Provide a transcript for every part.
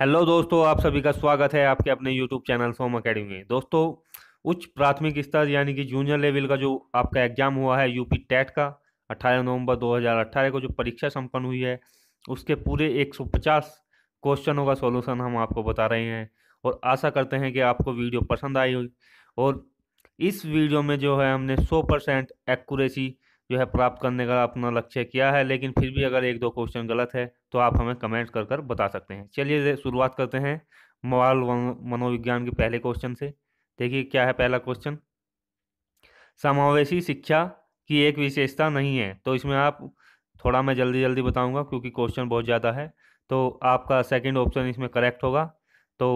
hello दोस्तों आप सभी का स्वागत है आपके अपने यूट्यूब चैनल सोम अकेडमी में दोस्तों उच्च प्राथमिक स्तर यानी कि जूनियर लेवल का जो आपका एग्जाम हुआ है यूपी टेट का 18 नवंबर 2018 को जो परीक्षा संपन्न हुई है उसके पूरे 150 क्वेश्चनों का सॉल्यूशन हम आपको बता रहे हैं और आशा करते हैं कि आपको वीडियो पसंद आई होगी और इस वीडियो में जो है हमने 100 परसेंट एक्यूरेसी जो है प्राप्त करने का अपना लक्ष्य किया है लेकिन फिर भी अगर एक दो क्वेश्चन गलत है तो आप हमें कमेंट कर कर बता सकते हैं चलिए शुरुआत करते हैं मोरल मनोविज्ञान के पहले क्वेश्चन से देखिए क्या है पहला क्वेश्चन समावेशी शिक्षा की एक विशेषता नहीं है तो इसमें आप थोड़ा मैं जल्दी जल्दी बताऊंगा क्योंकि क्वेश्चन बहुत ज़्यादा है तो आपका सेकंड ऑप्शन इसमें करेक्ट होगा तो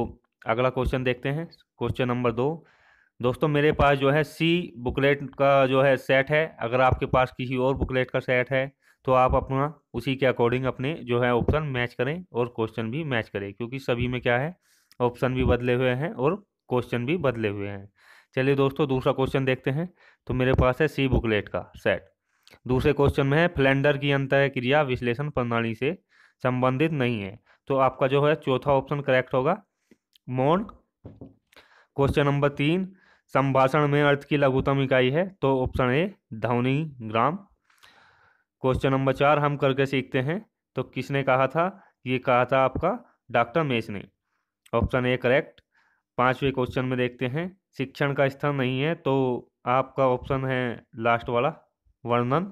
अगला क्वेश्चन देखते हैं क्वेश्चन नंबर दो दोस्तों मेरे पास जो है सी बुकलेट का जो है सेट है अगर आपके पास किसी और बुकलेट का सेट है तो आप अपना उसी के अकॉर्डिंग अपने जो है ऑप्शन मैच करें और क्वेश्चन भी मैच करें क्योंकि सभी में क्या है ऑप्शन भी बदले हुए हैं और क्वेश्चन भी बदले हुए हैं चलिए दोस्तों दूसरा क्वेश्चन देखते हैं तो मेरे पास है सी बुकलेट का सेट दूसरे क्वेश्चन में है फ्लैंडर की अंत क्रिया विश्लेषण प्रणाली से संबंधित नहीं है तो आपका जो है चौथा ऑप्शन करेक्ट होगा मोन क्वेश्चन नंबर तीन संभाषण में अर्थ की लघुतम इकाई है तो ऑप्शन ए ध्वनि ग्राम क्वेश्चन नंबर चार हम करके सीखते हैं तो किसने कहा था ये कहा था आपका डॉक्टर मेस ने ऑप्शन ए करेक्ट पांचवें क्वेश्चन में देखते हैं शिक्षण का स्थान नहीं है तो आपका ऑप्शन है लास्ट वाला वर्णन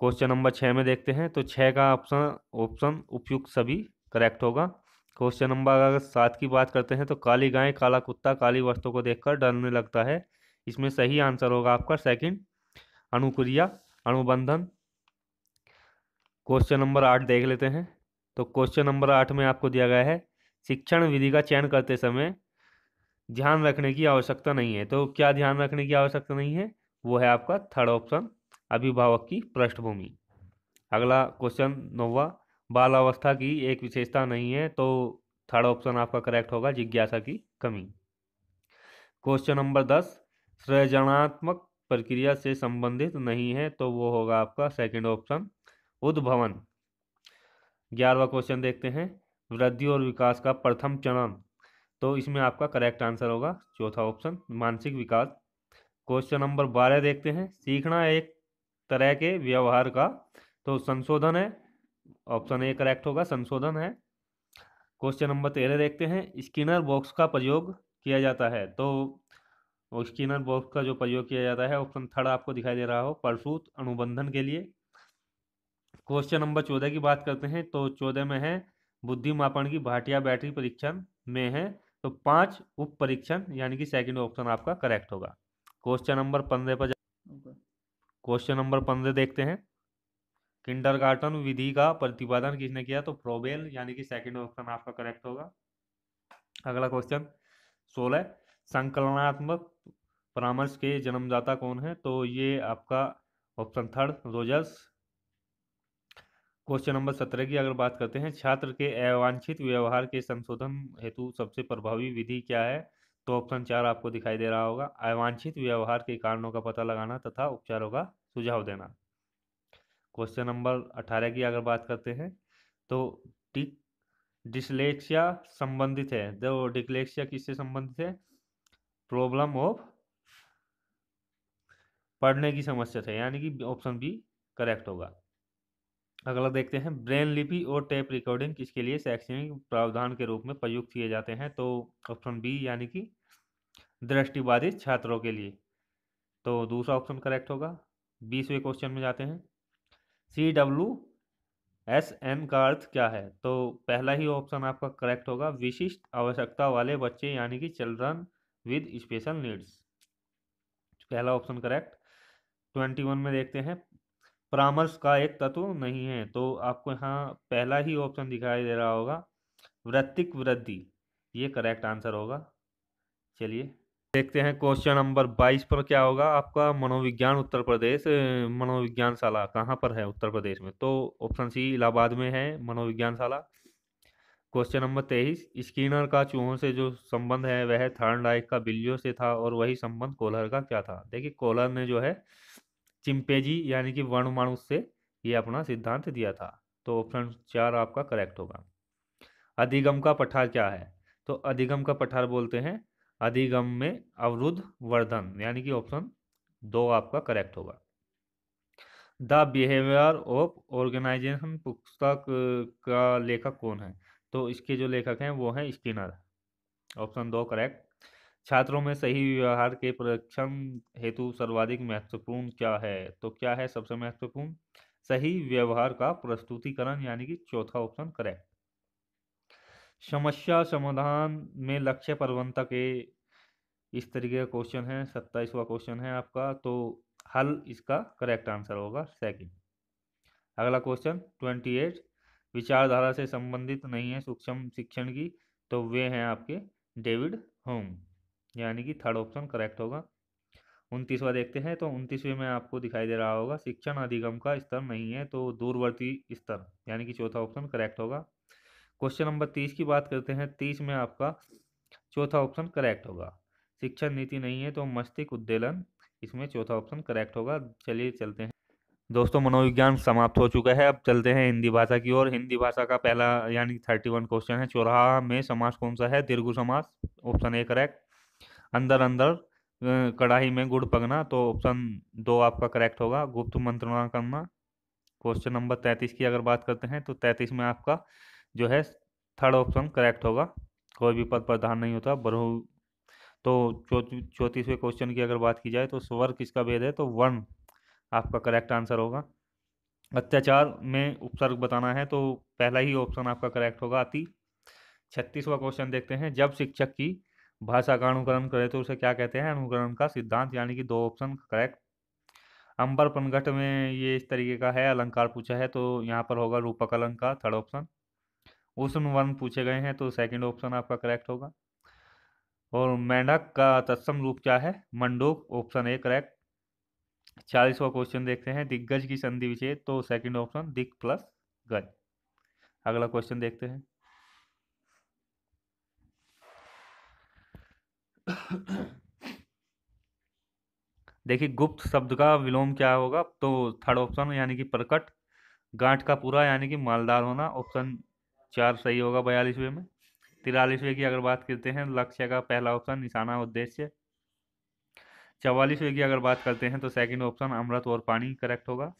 क्वेश्चन नंबर छः में देखते हैं तो छः का ऑप्शन ऑप्शन उपयुक्त सभी करेक्ट होगा क्वेश्चन नंबर अगर सात की बात करते हैं तो काली गाय काला कुत्ता काली वस्तु को देखकर डरने लगता है इसमें सही आंसर होगा आपका सेकंड अनुक्रिया अनुबंधन क्वेश्चन नंबर आठ देख लेते हैं तो क्वेश्चन नंबर आठ में आपको दिया गया है शिक्षण विधि का चयन करते समय ध्यान रखने की आवश्यकता नहीं है तो क्या ध्यान रखने की आवश्यकता नहीं है वो है आपका थर्ड ऑप्शन अभिभावक की पृष्ठभूमि अगला क्वेश्चन नौवा बाल अवस्था की एक विशेषता नहीं है तो थर्ड ऑप्शन आपका करेक्ट होगा जिज्ञासा की कमी क्वेश्चन नंबर दस सृजनात्मक प्रक्रिया से संबंधित नहीं है तो वो होगा आपका सेकंड ऑप्शन उद्भवन ग्यारहवा क्वेश्चन देखते हैं वृद्धि और विकास का प्रथम चरण तो इसमें आपका करेक्ट आंसर होगा चौथा ऑप्शन मानसिक विकास क्वेश्चन नंबर बारह देखते हैं सीखना एक तरह के व्यवहार का तो संशोधन है ऑप्शन ए करेक्ट होगा संशोधन है क्वेश्चन नंबर तेरह देखते हैं स्किनर बॉक्स का प्रयोग किया जाता है तो स्किनर बॉक्स का जो प्रयोग किया जाता है ऑप्शन थर्ड आपको दिखाई दे रहा हो परसूत अनुबंधन के लिए क्वेश्चन नंबर चौदह की बात करते हैं तो चौदह में है बुद्धि मापन की भाटिया बैटरी परीक्षण में है तो पांच उप परीक्षण यानी कि सेकंड ऑप्शन आपका करेक्ट होगा क्वेश्चन नंबर पंद्रह पर क्वेश्चन नंबर पंद्रह देखते हैं किंडरगार्टन विधि का प्रतिपादन किसने किया तो प्रोबेल यानी कि सेकंड ऑप्शन आपका करेक्ट होगा अगला क्वेश्चन सोलह संकलनात्मक परामर्श के जन्मदाता कौन है तो ये आपका option third Rogers question number सत्रह की अगर बात करते हैं छात्र के अवांछित व्यवहार के संशोधन हेतु सबसे प्रभावी विधि क्या है तो ऑप्शन चार आपको दिखाई दे रहा होगा अवांछित व्यवहार के कारणों का पता लगाना तथा उपचारों का सुझाव देना क्वेश्चन नंबर अठारह की अगर बात करते हैं तो टिक डिसलेक्सिया संबंधित है जो तो डिसलेक्सिया किससे संबंधित है प्रॉब्लम ऑफ पढ़ने की समस्या थे यानी कि ऑप्शन बी करेक्ट होगा अगला देखते हैं ब्रेन लिपि और टेप रिकॉर्डिंग किसके लिए शैक्षणिक प्रावधान के रूप में प्रयुक्त किए जाते हैं तो ऑप्शन बी यानी कि दृष्टिबाधित छात्रों के लिए तो दूसरा ऑप्शन करेक्ट होगा बीसवें क्वेश्चन में जाते हैं सी डब्ल्यू एस एन का अर्थ क्या है तो पहला ही ऑप्शन आपका करेक्ट होगा विशिष्ट आवश्यकता वाले बच्चे यानी कि चिल्ड्रन विद स्पेशल नीड्स पहला ऑप्शन करेक्ट ट्वेंटी वन में देखते हैं परामर्श का एक तत्व नहीं है तो आपको यहाँ पहला ही ऑप्शन दिखाई दे रहा होगा वृत्तिक वृद्धि ये करेक्ट आंसर होगा चलिए देखते हैं क्वेश्चन नंबर बाईस पर क्या होगा आपका मनोविज्ञान उत्तर प्रदेश मनोविज्ञान शाला कहाँ पर है उत्तर प्रदेश में तो ऑप्शन सी इलाहाबाद में है मनोविज्ञान शाला क्वेश्चन नंबर तेईस स्कीनर का चूहों से जो संबंध है वह थर्न डाइक का बिल्लियों से था और वही संबंध कोलर का क्या था देखिए कोलर ने जो है चिंपेजी यानी कि वर्णमाणु से ये अपना सिद्धांत दिया था तो ऑप्शन चार आपका करेक्ट होगा अधिगम का पठार क्या है तो अधिगम का पठार बोलते हैं अधिगम में अवरुद्ध वर्धन यानी कि ऑप्शन दो आपका करेक्ट होगा द बिहेवियर ऑफ ऑर्गेनाइजेशन पुस्तक का लेखक कौन है तो इसके जो लेखक हैं वो हैं स्किनर ऑप्शन दो करेक्ट छात्रों में सही व्यवहार के परीक्षण हेतु सर्वाधिक महत्वपूर्ण क्या है तो क्या है सबसे महत्वपूर्ण सही व्यवहार का प्रस्तुतिकरण यानी कि चौथा ऑप्शन करेक्ट समस्या समाधान में लक्ष्य प्रबंधक के इस तरीके का क्वेश्चन है सत्ताईसवा क्वेश्चन है आपका तो हल इसका करेक्ट आंसर होगा सेकंड अगला क्वेश्चन ट्वेंटी एट विचारधारा से संबंधित नहीं है सूक्ष्म शिक्षण की तो वे हैं आपके डेविड होम यानी कि थर्ड ऑप्शन करेक्ट होगा उनतीसवा देखते हैं तो उनतीसवें में आपको दिखाई दे रहा होगा शिक्षण अधिगम का स्तर नहीं है तो दूरवर्ती स्तर यानी कि चौथा ऑप्शन करेक्ट होगा क्वेश्चन नंबर तीस की बात करते हैं तीस में आपका चौथा ऑप्शन करेक्ट होगा शिक्षण नीति नहीं है तो मस्तिष्क उद्देलन इसमें चौथा ऑप्शन करेक्ट होगा चलिए चलते हैं दोस्तों मनोविज्ञान समाप्त हो चुका है अब चलते हैं हिंदी भाषा की ओर हिंदी भाषा का पहला यानी थर्टी वन क्वेश्चन है चौराहा में समास कौन सा है दीर्घु समास ऑप्शन ए करेक्ट अंदर अंदर कढ़ाई में गुड़ पकना तो ऑप्शन दो आपका करेक्ट होगा गुप्त मंत्रणा करना क्वेश्चन नंबर तैंतीस की अगर बात करते हैं तो तैंतीस में आपका जो है थर्ड ऑप्शन करेक्ट होगा कोई भी पद प्रधान नहीं होता बरह तो चौंतीसवें क्वेश्चन की अगर बात की जाए तो स्वर किसका भेद है तो वर्ण आपका करेक्ट आंसर होगा अत्याचार में उपसर्ग बताना है तो पहला ही ऑप्शन आपका करेक्ट होगा अति छत्तीसवा क्वेश्चन देखते हैं जब शिक्षक की भाषा का अनुकरण करें तो उसे क्या कहते हैं अनुकरण का सिद्धांत यानी कि दो ऑप्शन करेक्ट अंबर पनघट में ये इस तरीके का है अलंकार पूछा है तो यहाँ पर होगा रूपक अलंकार थर्ड ऑप्शन उष्ण वर्ण पूछे गए हैं तो सेकंड ऑप्शन आपका करेक्ट होगा और मेंढक का तत्सम रूप क्या है मंडूक ऑप्शन ए करेक्ट चालीसवा क्वेश्चन देखते हैं दिग्गज की संधि विषय तो सेकंड ऑप्शन दिग प्लस गज अगला क्वेश्चन देखते हैं देखिए गुप्त शब्द का विलोम क्या होगा तो थर्ड ऑप्शन यानी कि प्रकट गांठ का पूरा यानी कि मालदार होना ऑप्शन चार सही होगा बयालीसवें में तिरालीसवें की अगर बात करते हैं लक्ष्य का पहला ऑप्शन निशाना उद्देश्य चवालीसवें की अगर बात करते हैं तो सेकंड ऑप्शन अमृत और पानी करेक्ट होगा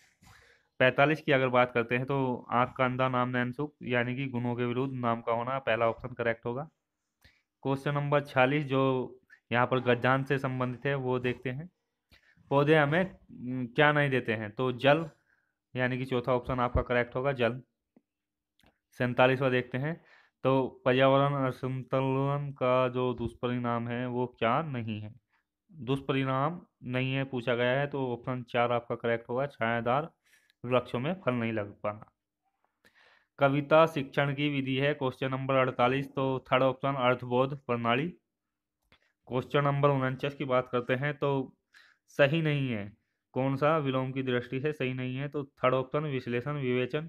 पैंतालीस की अगर बात करते हैं तो आंख का अंधा नाम नैनसुख यानी कि गुणों के विरुद्ध नाम का होना पहला ऑप्शन करेक्ट होगा क्वेश्चन नंबर छियालीस जो यहाँ पर गज्जान से संबंधित है वो देखते हैं पौधे हमें क्या नहीं देते हैं तो जल यानी कि चौथा ऑप्शन आपका करेक्ट होगा जल सैतालीसवा देखते हैं तो पर्यावरण असंतुलन का जो दुष्परिणाम है वो क्या नहीं है दुष्परिणाम नहीं है पूछा गया है तो ऑप्शन चार आपका करेक्ट होगा छायादार वृक्षों में फल नहीं लग पाना कविता शिक्षण की विधि है क्वेश्चन नंबर अड़तालीस तो थर्ड ऑप्शन अर्थबोध प्रणाली क्वेश्चन नंबर उनचास की बात करते हैं तो सही नहीं है कौन सा विलोम की दृष्टि से सही नहीं है तो थर्ड ऑप्शन विश्लेषण विवेचन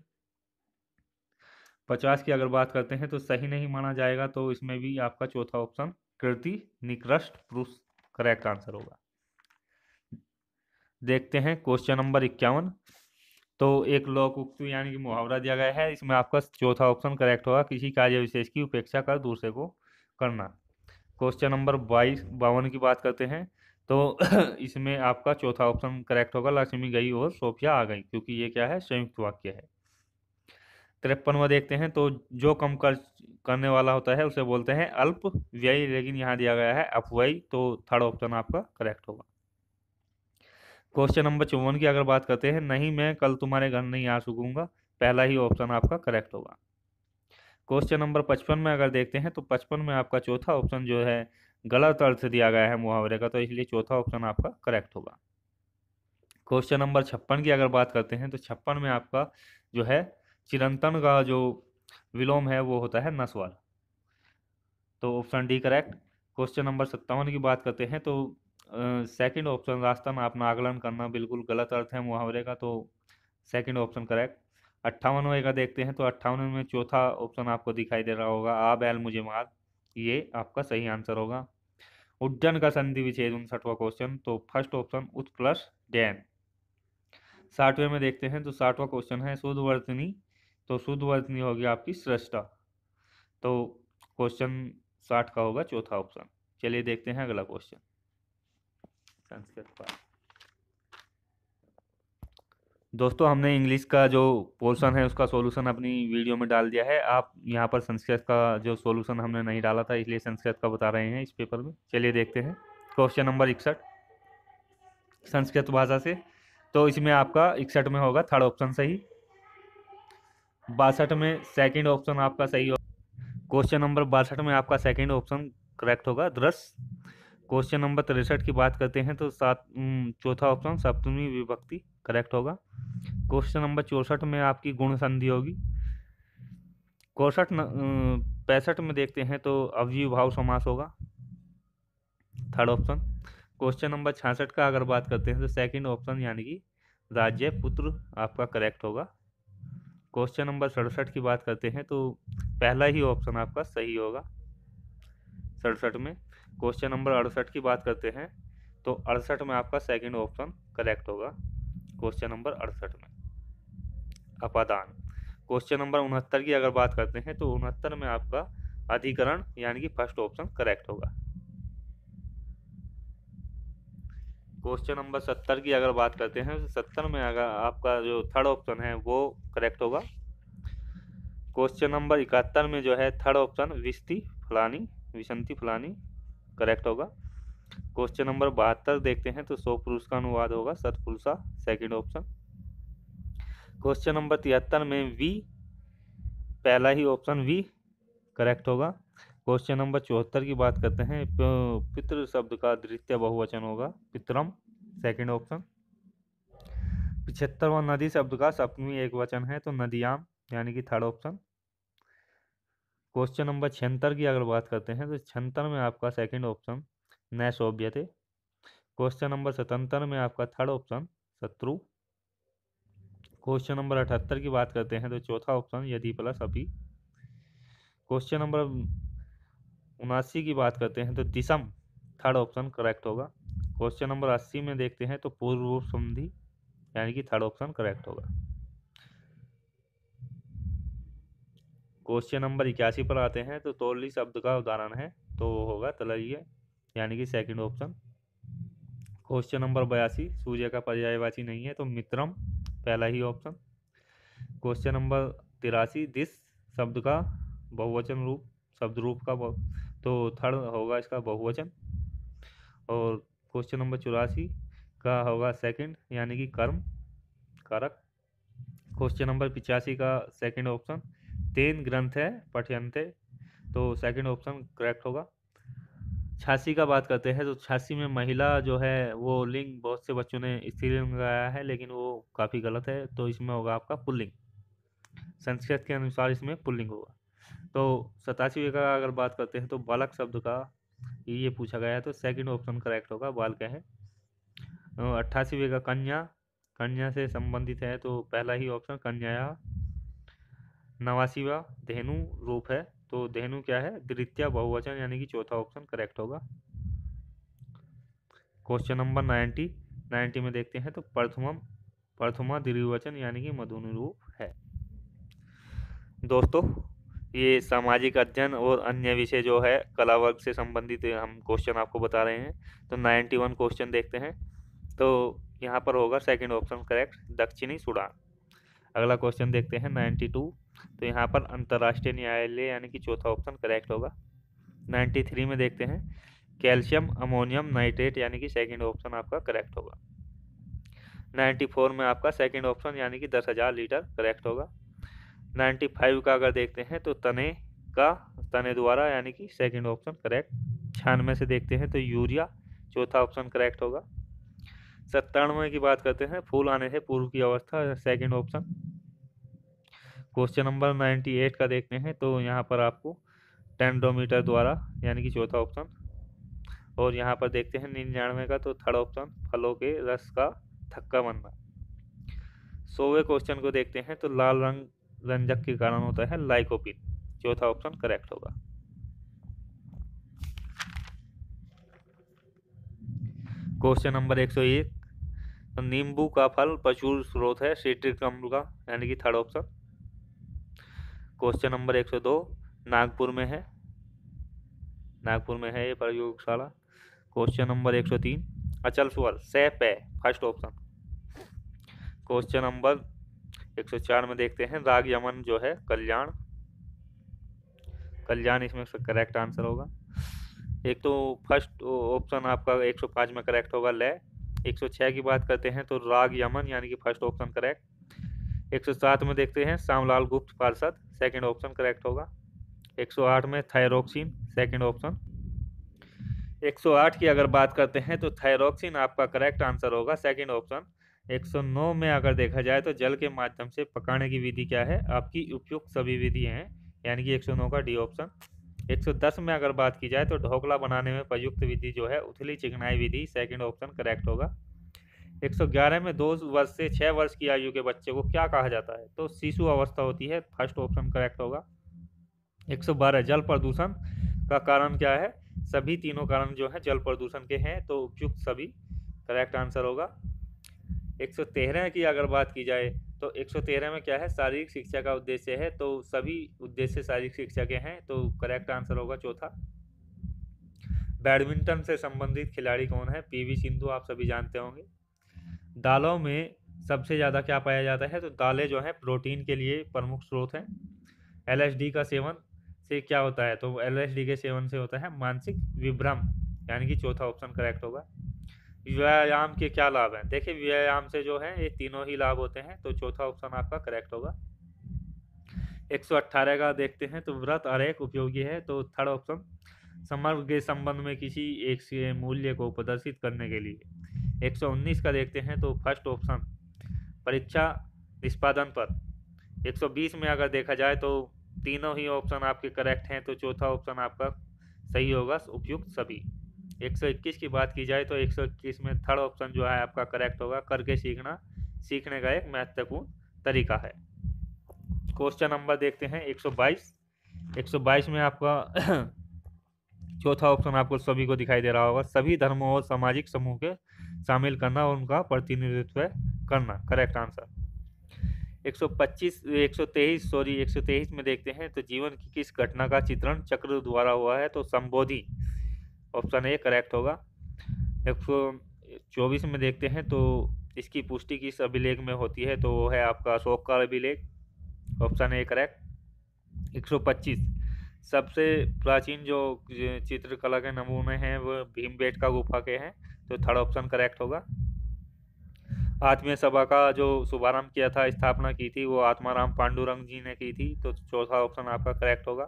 पचास की अगर बात करते हैं तो सही नहीं माना जाएगा तो इसमें भी आपका चौथा ऑप्शन कृति निकृष्ट पुरुष करेक्ट आंसर होगा देखते हैं क्वेश्चन नंबर इक्यावन तो एक लोक उक्त यानी कि मुहावरा दिया गया है इसमें आपका चौथा ऑप्शन करेक्ट होगा किसी कार्य विशेष की उपेक्षा कर दूसरे को करना क्वेश्चन नंबर बाईस बावन की बात करते हैं तो इसमें आपका चौथा ऑप्शन करेक्ट होगा लक्ष्मी गई और सोफिया आ गई क्योंकि ये क्या है संयुक्त वाक्य है तिरपनवा देखते हैं तो जो कम कर करने वाला होता है उसे बोलते हैं अल्प व्यय लेकिन यहाँ दिया गया है अपव्यय तो थर्ड ऑप्शन आपका करेक्ट होगा क्वेश्चन नंबर चौवन की अगर बात करते हैं नहीं मैं कल तुम्हारे घर नहीं आ सकूंगा पहला ही ऑप्शन आपका करेक्ट होगा क्वेश्चन नंबर पचपन में अगर देखते हैं तो पचपन में आपका चौथा ऑप्शन जो है गलत अर्थ दिया गया है मुहावरे का तो इसलिए चौथा ऑप्शन आपका करेक्ट होगा क्वेश्चन नंबर छप्पन की अगर बात करते हैं तो छप्पन में आपका जो है चिरंतन का जो विलोम है वो होता है नस्वर तो option D correct question number सत्तावन की बात करते हैं तो सेकंड ऑप्शन रास्ता में अपना आकलन करना बिल्कुल गलत अर्थ है मुहावरे का तो सेकंड ऑप्शन करेक्ट अट्ठावनवे का देखते हैं तो अट्ठावनवे में चौथा ऑप्शन आपको दिखाई दे रहा होगा आ बैल मुझे मार ये आपका सही आंसर होगा उड्डन का संधि विच्छेद उनसठवा क्वेश्चन तो फर्स्ट ऑप्शन उत प्लस डैन साठवें में देखते हैं तो साठवां क्वेश्चन है शुद्ध वर्तनी तो शुद्ध वर्तनी होगी आपकी श्रेष्ठा तो क्वेश्चन साठ का होगा चौथा ऑप्शन चलिए देखते हैं अगला क्वेश्चन संस्कृत पर दोस्तों हमने इंग्लिश का जो पोर्शन है उसका सॉल्यूशन अपनी वीडियो में डाल दिया है आप यहाँ पर संस्कृत का जो सॉल्यूशन हमने नहीं डाला था इसलिए संस्कृत का बता रहे हैं इस पेपर में चलिए देखते हैं क्वेश्चन नंबर इकसठ संस्कृत भाषा से तो इसमें आपका इकसठ में होगा थर्ड ऑप्शन सही बासठ में सेकेंड ऑप्शन आपका सही होगा क्वेश्चन नंबर बासठ में आपका सेकेंड ऑप्शन करेक्ट होगा दृश्य क्वेश्चन नंबर तिरसठ की बात करते हैं तो सात चौथा ऑप्शन सप्तमी विभक्ति करेक्ट होगा क्वेश्चन नंबर चौसठ में आपकी गुण संधि होगी कौसठ पैंसठ में देखते हैं तो अवयु भाव समास होगा थर्ड ऑप्शन क्वेश्चन नंबर छियासठ का अगर बात करते हैं तो सेकंड ऑप्शन यानी कि राज्य पुत्र आपका करेक्ट होगा क्वेश्चन नंबर सड़सठ की बात करते हैं तो पहला ही ऑप्शन आपका सही होगा सड़सठ में क्वेश्चन नंबर अड़सठ की बात करते हैं तो अड़सठ में आपका सेकंड ऑप्शन करेक्ट होगा क्वेश्चन नंबर अड़सठ में अपादान क्वेश्चन नंबर उनहत्तर की अगर बात करते हैं तो उनहत्तर में आपका अधिकरण यानी कि फर्स्ट ऑप्शन करेक्ट होगा क्वेश्चन नंबर सत्तर की अगर बात करते हैं तो सत्तर में अगर आपका जो थर्ड ऑप्शन है वो करेक्ट होगा क्वेश्चन नंबर इकहत्तर में जो है थर्ड ऑप्शन विस्ती फलानी विसंती फलानी करेक्ट होगा क्वेश्चन नंबर बहत्तर देखते हैं तो सौ पुरुष का अनुवाद होगा सतपुरुषा सेकंड ऑप्शन क्वेश्चन नंबर तिहत्तर में वी पहला ही ऑप्शन वी करेक्ट होगा क्वेश्चन नंबर चौहत्तर की बात करते हैं पितृ शब्द का द्वितीय बहुवचन होगा पितरम सेकंड ऑप्शन पिछहत्तरवा नदी शब्द का सप्तमी एक वचन है तो नदियाम यानी कि थर्ड ऑप्शन क्वेश्चन नंबर छिहत्तर की अगर बात करते हैं तो छिहत्तर में आपका सेकंड ऑप्शन न सौभ्य थे क्वेश्चन नंबर सतहत्तर में आपका थर्ड ऑप्शन शत्रु क्वेश्चन नंबर अठहत्तर की बात करते हैं तो चौथा ऑप्शन यदि प्लस अभी क्वेश्चन नंबर उनासी की बात करते हैं तो दिसम थर्ड ऑप्शन करेक्ट होगा क्वेश्चन नंबर अस्सी में देखते हैं तो पूर्व संधि यानी कि थर्ड ऑप्शन करेक्ट होगा क्वेश्चन नंबर इक्यासी पर आते हैं तो तोली शब्द का उदाहरण है तो वो होगा तलरिए यानी कि सेकंड ऑप्शन क्वेश्चन नंबर बयासी सूर्य का पर्यायवाची नहीं है तो मित्रम पहला ही ऑप्शन क्वेश्चन नंबर तिरासी दिस शब्द का बहुवचन रूप शब्द रूप का तो थर्ड होगा इसका बहुवचन और क्वेश्चन नंबर चौरासी का होगा सेकंड यानी कि कर्म कारक क्वेश्चन नंबर पिचासी का सेकंड ऑप्शन तेन ग्रंथ है पठ्यंते तो सेकंड ऑप्शन करेक्ट होगा छासी का बात करते हैं तो छासी में महिला जो है वो लिंग बहुत से बच्चों ने स्त्रीलिंग लगाया है लेकिन वो काफ़ी गलत है तो इसमें होगा आपका पुल्लिंग संस्कृत के अनुसार इसमें पुल्लिंग होगा तो सतासीवे का अगर बात करते हैं तो बालक शब्द का ये पूछा गया है तो सेकंड ऑप्शन करेक्ट होगा बाल क्या है अट्ठासीवे का कन्या कन्या से संबंधित है तो पहला ही ऑप्शन कन्या नवासीवा धेनु रूप है तो धेनु क्या है द्वितीय बहुवचन यानी कि चौथा ऑप्शन करेक्ट होगा क्वेश्चन नंबर नाइन्टी नाइन्टी में देखते हैं तो प्रथमम प्रथमा द्विवचन यानी कि मधुनु रूप है दोस्तों ये सामाजिक अध्ययन और अन्य विषय जो है कला वर्ग से संबंधित हम क्वेश्चन आपको बता रहे हैं तो नाइन्टी वन क्वेश्चन देखते हैं तो यहाँ पर होगा सेकंड ऑप्शन करेक्ट दक्षिणी सुडान अगला क्वेश्चन देखते हैं नाइन्टी टू तो यहाँ पर अंतर्राष्ट्रीय न्यायालय यानी कि चौथा ऑप्शन करेक्ट होगा 93 में देखते हैं कैल्शियम अमोनियम नाइट्रेट यानी कि सेकंड ऑप्शन आपका करेक्ट होगा 94 में आपका सेकंड ऑप्शन यानी कि 10,000 लीटर करेक्ट होगा 95 का अगर देखते हैं तो तने का तने द्वारा यानी कि सेकंड ऑप्शन करेक्ट छियानवे से देखते हैं तो यूरिया चौथा ऑप्शन करेक्ट होगा सत्तानवे की बात करते हैं फूल आने से पूर्व की अवस्था second option question number ninety eight का देखते हैं तो यहाँ पर आपको टेंडोमीटर द्वारा यानी कि चौथा ऑप्शन और यहाँ पर देखते हैं निन्यानवे का तो थर्ड ऑप्शन फलों के रस का थक्का बनना सोवे क्वेश्चन को देखते हैं तो लाल रंग रंजक के कारण होता है लाइकोपिन चौथा ऑप्शन करेक्ट होगा क्वेश्चन नंबर एक सौ एक तो नींबू का फल प्रचुर स्रोत है सीट्रिक अम्ल का यानी कि third option question number 102 Nagpur में है नागपुर में है ये प्रयोगशाला क्वेश्चन नंबर 103 अचल स्वर से है फर्स्ट ऑप्शन क्वेश्चन नंबर 104 में देखते हैं राग यमन जो है कल्याण कल्याण इसमें करेक्ट आंसर होगा एक तो फर्स्ट ऑप्शन आपका 105 में करेक्ट होगा ले 106 की बात करते हैं तो राग यमन यानी कि फर्स्ट ऑप्शन करेक्ट 107 में देखते हैं श्यामलाल गुप्त पार्षद सेकंड ऑप्शन करेक्ट होगा 108 में थायरोक्सिन सेकंड ऑप्शन 108 की अगर बात करते हैं तो थायरोक्सिन आपका करेक्ट आंसर होगा सेकंड ऑप्शन 109 में अगर देखा जाए तो जल के माध्यम से पकाने की विधि क्या है आपकी उपयुक्त सभी विधि हैं यानी कि नौ का डी ऑप्शन 110 में अगर बात की जाए तो ढोकला बनाने में प्रयुक्त विधि जो है उथली चिकनाई विधि सेकंड ऑप्शन करेक्ट होगा 111 में दो वर्ष से छः वर्ष की आयु के बच्चे को क्या कहा जाता है तो शिशु अवस्था होती है फर्स्ट ऑप्शन करेक्ट होगा 112 जल प्रदूषण का कारण क्या है सभी तीनों कारण जो है जल प्रदूषण के हैं तो उपयुक्त सभी करेक्ट आंसर होगा 113 की अगर बात की जाए तो 113 में क्या है शारीरिक शिक्षा का उद्देश्य है तो सभी उद्देश्य शारीरिक शिक्षा के हैं तो करेक्ट आंसर होगा चौथा बैडमिंटन से संबंधित खिलाड़ी कौन है पीवी सिंधु आप सभी जानते होंगे दालों में सबसे ज़्यादा क्या पाया जाता है तो दालें जो हैं प्रोटीन के लिए प्रमुख स्रोत हैं एलएसडी का सेवन से क्या होता है तो एलएसडी के सेवन से होता है मानसिक विभ्रम यानी कि चौथा ऑप्शन करेक्ट होगा व्यायाम के क्या लाभ हैं देखिए व्यायाम से जो है ये तीनों ही लाभ होते हैं तो चौथा ऑप्शन आपका करेक्ट होगा एक का देखते हैं तो व्रत अरेक उपयोगी है तो थर्ड ऑप्शन समर्ग के संबंध में किसी एक मूल्य को प्रदर्शित करने के लिए 119 का देखते हैं तो फर्स्ट ऑप्शन परीक्षा निष्पादन पर 120 में अगर देखा जाए तो तीनों ही ऑप्शन आपके करेक्ट हैं तो चौथा ऑप्शन आपका सही होगा उपयुक्त सभी 121 की बात की जाए तो 121 में थर्ड ऑप्शन जो है आपका करेक्ट होगा करके सीखना सीखने का एक महत्वपूर्ण तरीका है क्वेश्चन नंबर देखते हैं 122 122 में आपका चौथा ऑप्शन आपको सभी को दिखाई दे रहा होगा सभी धर्मों और सामाजिक समूह के शामिल करना और उनका प्रतिनिधित्व करना करेक्ट आंसर 125 सौ सॉरी 123 में देखते हैं तो जीवन की किस घटना का चित्रण चक्र द्वारा हुआ है तो संबोधि ऑप्शन ए करेक्ट होगा एक में देखते हैं तो इसकी पुष्टि किस अभिलेख में होती है तो वो है आपका अशोक का अभिलेख ऑप्शन ए करेक्ट 125 सबसे प्राचीन जो चित्रकला के नमूने हैं वो भीम का गुफा के हैं तो थर्ड ऑप्शन करेक्ट होगा आत्मीय सभा का जो शुभारंभ किया था स्थापना की थी वो आत्माराम पांडुरंग जी ने की थी तो चौथा ऑप्शन आपका करेक्ट होगा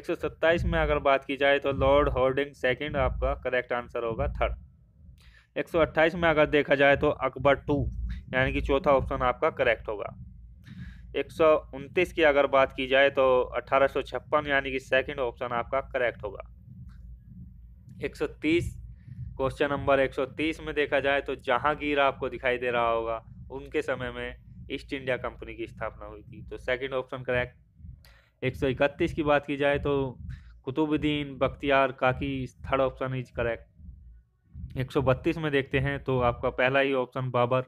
127 में अगर बात की जाए तो लॉर्ड होर्डिंग सेकंड आपका करेक्ट आंसर होगा थर्ड 128 में अगर देखा जाए तो अकबर टू यानी कि चौथा ऑप्शन आपका करेक्ट होगा एक की अगर बात की जाए तो अठारह यानी कि सेकंड ऑप्शन आपका करेक्ट होगा 130 क्वेश्चन नंबर 130 में देखा जाए तो जहांगीर आपको दिखाई दे रहा होगा उनके समय में ईस्ट इंडिया कंपनी की स्थापना हुई थी तो सेकंड ऑप्शन करेक्ट 131 की बात की जाए तो कुतुबुद्दीन बख्तियार काकी थर्ड ऑप्शन इज करेक्ट 132 में देखते हैं तो आपका पहला ही ऑप्शन बाबर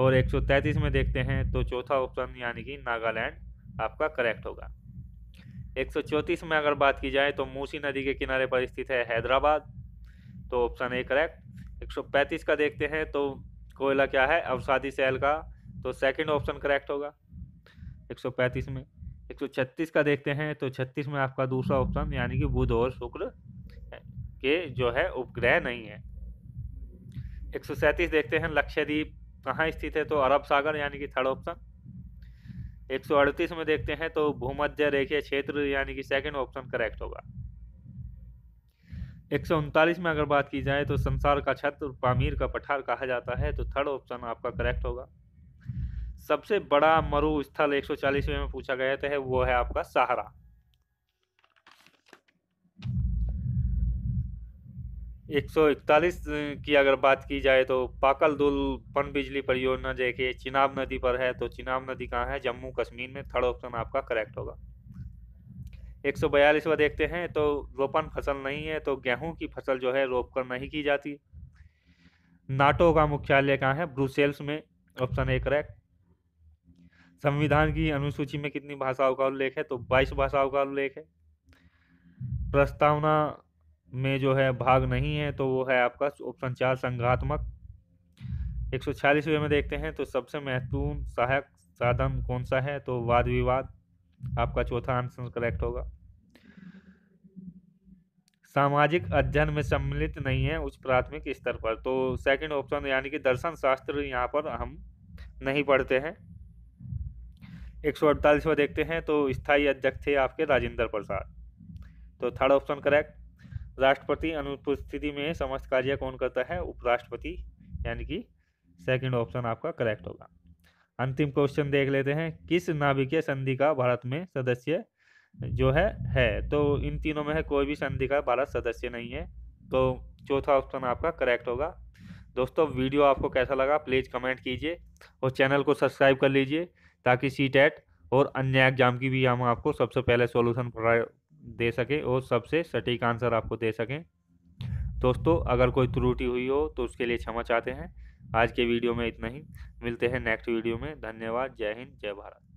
और 133 में देखते हैं तो चौथा ऑप्शन यानी कि नागालैंड आपका करेक्ट होगा 134 में अगर बात की जाए तो मूसी नदी के किनारे पर स्थित है हैदराबाद तो ऑप्शन ए करेक्ट 135 का देखते हैं तो कोयला क्या है अवसादी सैल का तो सेकंड ऑप्शन करेक्ट होगा 135 में 136 का देखते हैं तो 36 में आपका दूसरा ऑप्शन यानी कि बुध और शुक्र के जो है उपग्रह नहीं है एक देखते हैं लक्षद्वीप कहाँ स्थित है तो अरब सागर यानी कि थर्ड ऑप्शन 138 में देखते हैं तो भूमध्य रेखीय क्षेत्र यानी कि सेकंड ऑप्शन करेक्ट होगा एक में अगर बात की जाए तो संसार का छत्र पामीर का पठार कहा जाता है तो थर्ड ऑप्शन आपका करेक्ट होगा सबसे बड़ा मरु स्थल 140 में पूछा गया था है वो है आपका सहारा 141 की अगर बात की जाए तो पाकल दुल पन बिजली परियोजना देखिए चिनाब नदी पर है तो चिनाब नदी कहाँ है जम्मू कश्मीर में थर्ड ऑप्शन आपका करेक्ट होगा एक सौ व देखते हैं तो रोपन फसल नहीं है तो गेहूं की फसल जो है रोप कर नहीं की जाती नाटो का मुख्यालय कहाँ है ब्रूसेल्स में ऑप्शन ए करेक्ट संविधान की अनुसूची में कितनी भाषाओं का उल्लेख है तो बाईस भाषाओं का उल्लेख है प्रस्तावना में जो है भाग नहीं है तो वो है आपका ऑप्शन चार संघात्मक एक सौ छियालीसवें में देखते हैं तो सबसे महत्वपूर्ण सहायक साधन कौन सा है तो वाद विवाद आपका चौथा आंसर करेक्ट होगा सामाजिक अध्ययन में सम्मिलित नहीं है उच्च प्राथमिक स्तर पर तो सेकंड ऑप्शन यानी कि दर्शन शास्त्र यहाँ पर हम नहीं पढ़ते हैं एक सौ अड़तालीसवा देखते हैं तो स्थायी अध्यक्ष थे आपके राजेंद्र प्रसाद तो थर्ड ऑप्शन करेक्ट राष्ट्रपति अनुपस्थिति में समस्त कार्य कौन करता है उपराष्ट्रपति यानी कि सेकंड ऑप्शन आपका करेक्ट होगा अंतिम क्वेश्चन देख लेते हैं किस नाभिकीय संधि का भारत में सदस्य जो है है तो इन तीनों में है कोई भी संधि का भारत सदस्य नहीं है तो चौथा ऑप्शन आपका करेक्ट होगा दोस्तों वीडियो आपको कैसा लगा प्लीज़ कमेंट कीजिए और चैनल को सब्सक्राइब कर लीजिए ताकि सी और अन्य एग्जाम की भी हम आपको सबसे पहले सोल्यूशन दे सके और सबसे सटीक आंसर आपको दे सके दोस्तों अगर कोई त्रुटि हुई हो तो उसके लिए क्षमा चाहते हैं आज के वीडियो में इतना ही मिलते हैं नेक्स्ट वीडियो में धन्यवाद जय हिंद जय भारत